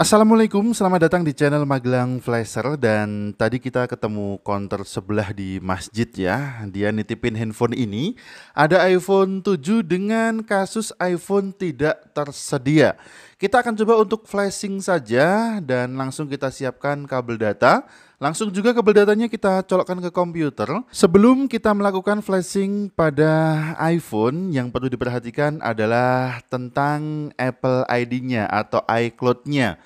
Assalamualaikum, selamat datang di channel Magelang Flasher dan tadi kita ketemu counter sebelah di masjid ya. Dia nitipin handphone ini, ada iPhone 7 dengan kasus iPhone tidak tersedia. Kita akan coba untuk flashing saja dan langsung kita siapkan kabel data. Langsung juga kabel datanya kita colokkan ke komputer. Sebelum kita melakukan flashing pada iPhone, yang perlu diperhatikan adalah tentang Apple ID-nya atau iCloud-nya.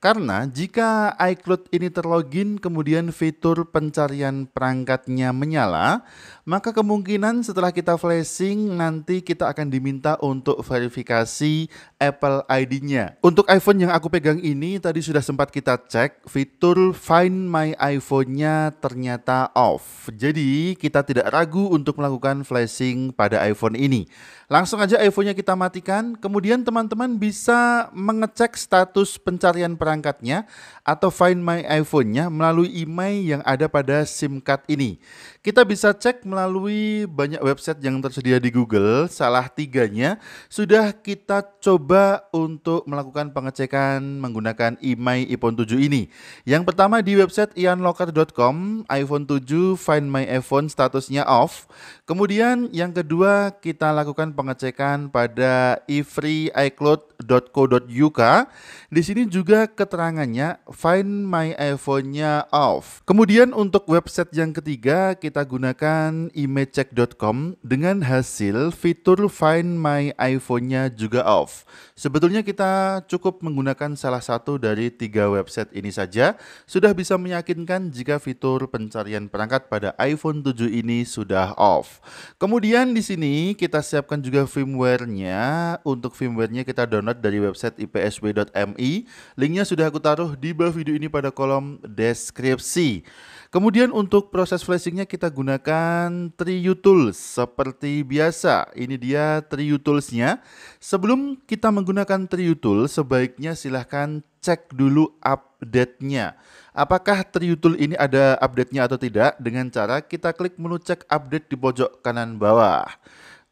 Karena jika iCloud ini terlogin kemudian fitur pencarian perangkatnya menyala, maka kemungkinan setelah kita flashing nanti kita akan diminta untuk verifikasi Apple ID-nya. Untuk iPhone yang aku pegang ini tadi sudah sempat kita cek fitur Find My iPhone-nya ternyata off. Jadi kita tidak ragu untuk melakukan flashing pada iPhone ini. Langsung aja iPhone-nya kita matikan, kemudian teman-teman bisa mengecek status pencarian perangkat perangkatnya atau Find My iPhone-nya melalui IMEI yang ada pada SIM card ini. Kita bisa cek melalui banyak website yang tersedia di Google, salah tiganya sudah kita coba untuk melakukan pengecekan menggunakan IMEI iPhone 7 ini. Yang pertama di website ianlocker.com, iPhone 7 Find My iPhone statusnya off. Kemudian yang kedua kita lakukan pengecekan pada ifreeicloud.co.uk. Di sini juga keterangannya Find My iPhone-nya off. Kemudian untuk website yang ketiga kita gunakan imagecheck.com dengan hasil fitur Find My iPhone-nya juga off. Sebetulnya kita cukup menggunakan salah satu dari tiga website ini saja sudah bisa meyakinkan jika fitur pencarian perangkat pada iPhone 7 ini sudah off. Kemudian di sini kita siapkan juga firmware-nya. Untuk firmware-nya kita download dari website ipsw.mi. Linknya sudah aku taruh di bawah video ini pada kolom deskripsi. Kemudian untuk proses flashingnya kita gunakan Triu Tools seperti biasa. Ini dia Triu Toolsnya. Sebelum kita menggunakan Triu Tools sebaiknya silahkan cek dulu update-nya. Apakah Triu Tool ini ada update-nya atau tidak? Dengan cara kita klik menu cek update di pojok kanan bawah.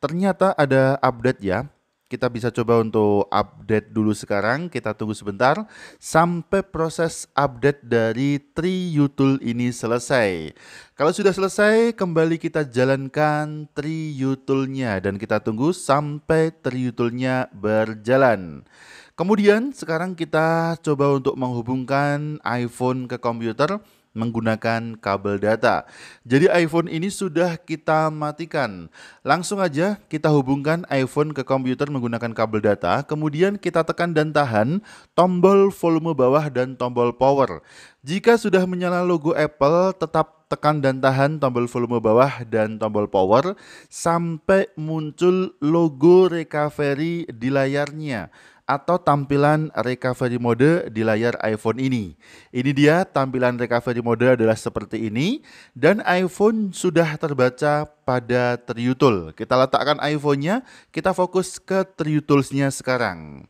Ternyata ada update ya kita bisa coba untuk update dulu sekarang. Kita tunggu sebentar sampai proses update dari Triyutul ini selesai. Kalau sudah selesai, kembali kita jalankan Triyutulnya dan kita tunggu sampai Triyutulnya berjalan. Kemudian sekarang kita coba untuk menghubungkan iPhone ke komputer menggunakan kabel data. Jadi iPhone ini sudah kita matikan. Langsung aja kita hubungkan iPhone ke komputer menggunakan kabel data, kemudian kita tekan dan tahan tombol volume bawah dan tombol power. Jika sudah menyala logo Apple, tetap tekan dan tahan tombol volume bawah dan tombol power sampai muncul logo recovery di layarnya atau tampilan recovery mode di layar iPhone ini. Ini dia tampilan recovery mode adalah seperti ini dan iPhone sudah terbaca pada Triutul. Kita letakkan iPhone-nya, kita fokus ke Triutulsnya sekarang.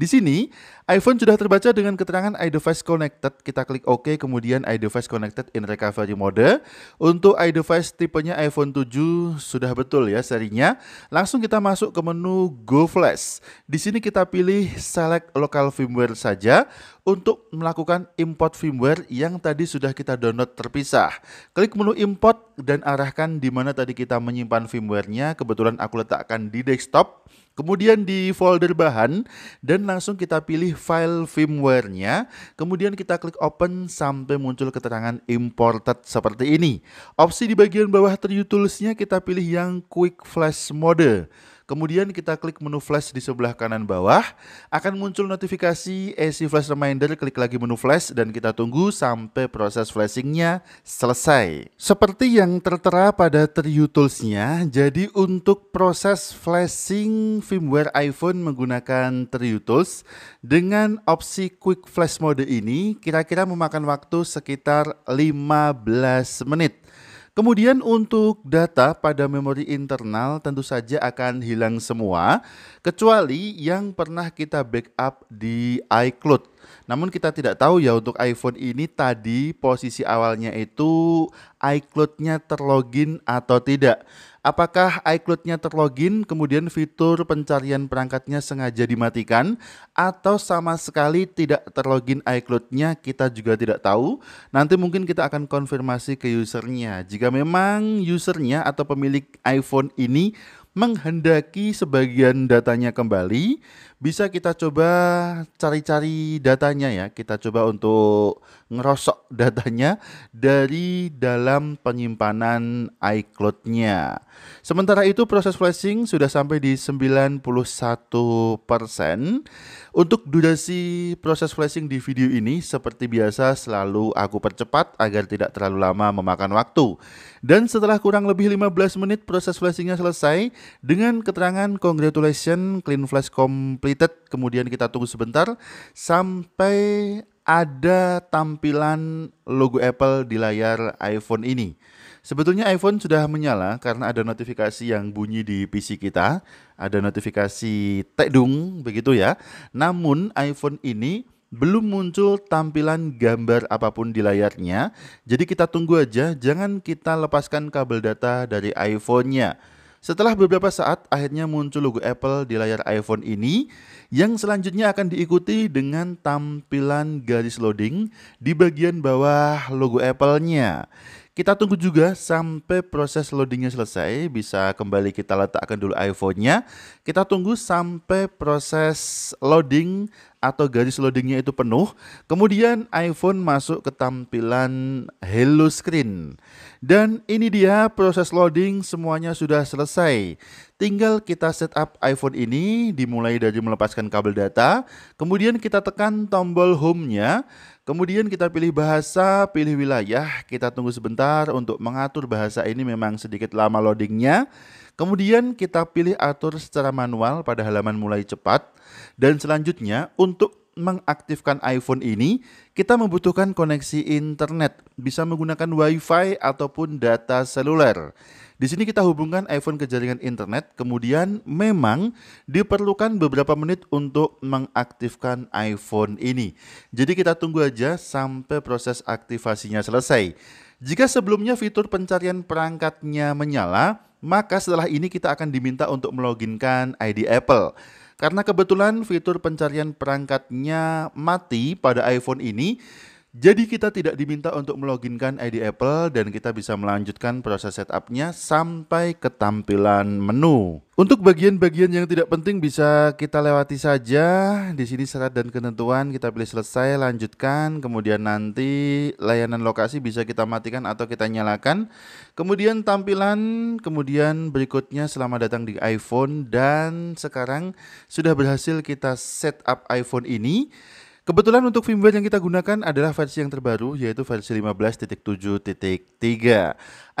Di sini, iPhone sudah terbaca dengan keterangan iDevice Connected. Kita klik OK, kemudian iDevice Connected in Recovery Mode. Untuk iDevice tipenya iPhone 7 sudah betul ya serinya. Langsung kita masuk ke menu Go Flash. Di sini kita pilih Select Local Firmware saja untuk melakukan import firmware yang tadi sudah kita download terpisah. Klik menu import dan arahkan di mana tadi kita menyimpan firmware-nya. Kebetulan aku letakkan di desktop. Kemudian di folder bahan dan langsung kita pilih file firmware-nya. Kemudian kita klik open sampai muncul keterangan imported seperti ini. Opsi di bagian bawah tools-nya kita pilih yang quick flash mode. Kemudian kita klik menu flash di sebelah kanan bawah, akan muncul notifikasi AC Flash Reminder, klik lagi menu flash dan kita tunggu sampai proses flashingnya selesai. Seperti yang tertera pada Triu Tools-nya, jadi untuk proses flashing firmware iPhone menggunakan Triu Tools dengan opsi Quick Flash Mode ini kira-kira memakan waktu sekitar 15 menit. Kemudian untuk data pada memori internal tentu saja akan hilang semua kecuali yang pernah kita backup di iCloud. Namun kita tidak tahu ya untuk iPhone ini tadi posisi awalnya itu iCloud-nya terlogin atau tidak. Apakah iCloud-nya terlogin, kemudian fitur pencarian perangkatnya sengaja dimatikan, atau sama sekali tidak terlogin iCloud-nya, kita juga tidak tahu. Nanti mungkin kita akan konfirmasi ke usernya. Jika memang usernya atau pemilik iPhone ini menghendaki sebagian datanya kembali, bisa kita coba cari-cari datanya ya. Kita coba untuk ngerosok datanya dari dalam penyimpanan iCloud-nya. Sementara itu proses flashing sudah sampai di 91%. Untuk durasi proses flashing di video ini seperti biasa selalu aku percepat agar tidak terlalu lama memakan waktu. Dan setelah kurang lebih 15 menit proses flashingnya selesai dengan keterangan congratulation clean flash complete completed, kemudian kita tunggu sebentar sampai ada tampilan logo Apple di layar iPhone ini. Sebetulnya iPhone sudah menyala karena ada notifikasi yang bunyi di PC kita, ada notifikasi tedung begitu ya. Namun iPhone ini belum muncul tampilan gambar apapun di layarnya. Jadi kita tunggu aja, jangan kita lepaskan kabel data dari iPhone-nya. Setelah beberapa saat, akhirnya muncul logo Apple di layar iPhone ini yang selanjutnya akan diikuti dengan tampilan garis loading di bagian bawah logo Apple-nya. Kita tunggu juga sampai proses loadingnya selesai, bisa kembali kita letakkan dulu iPhone-nya. Kita tunggu sampai proses loading atau garis loadingnya itu penuh, kemudian iPhone masuk ke tampilan Hello Screen. Dan ini dia proses loading semuanya sudah selesai. Tinggal kita setup iPhone ini dimulai dari melepaskan kabel data, kemudian kita tekan tombol home-nya, kemudian kita pilih bahasa, pilih wilayah, kita tunggu sebentar untuk mengatur bahasa ini memang sedikit lama loadingnya. Kemudian kita pilih atur secara manual pada halaman mulai cepat dan selanjutnya untuk untuk mengaktifkan iPhone ini, kita membutuhkan koneksi internet, bisa menggunakan WiFi ataupun data seluler. Di sini kita hubungkan iPhone ke jaringan internet, kemudian memang diperlukan beberapa menit untuk mengaktifkan iPhone ini. Jadi kita tunggu aja sampai proses aktivasinya selesai. Jika sebelumnya fitur pencarian perangkatnya menyala, maka setelah ini kita akan diminta untuk meloginkan ID Apple. Karena kebetulan fitur pencarian perangkatnya mati pada iPhone ini, jadi kita tidak diminta untuk meloginkan ID Apple dan kita bisa melanjutkan proses setupnya sampai ke tampilan menu. Untuk bagian-bagian yang tidak penting bisa kita lewati saja. Di sini syarat dan ketentuan kita pilih selesai, lanjutkan. Kemudian nanti layanan lokasi bisa kita matikan atau kita nyalakan. Kemudian tampilan, kemudian berikutnya selamat datang di iPhone dan sekarang sudah berhasil kita setup iPhone ini. Kebetulan untuk firmware yang kita gunakan adalah versi yang terbaru yaitu versi 15.7.3.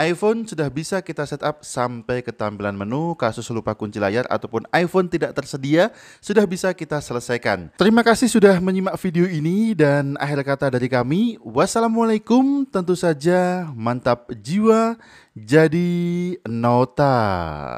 iPhone sudah bisa kita setup sampai ke tampilan menu, kasus lupa kunci layar ataupun iPhone tidak tersedia sudah bisa kita selesaikan. Terima kasih sudah menyimak video ini dan akhir kata dari kami, wassalamualaikum tentu saja mantap jiwa jadi nota.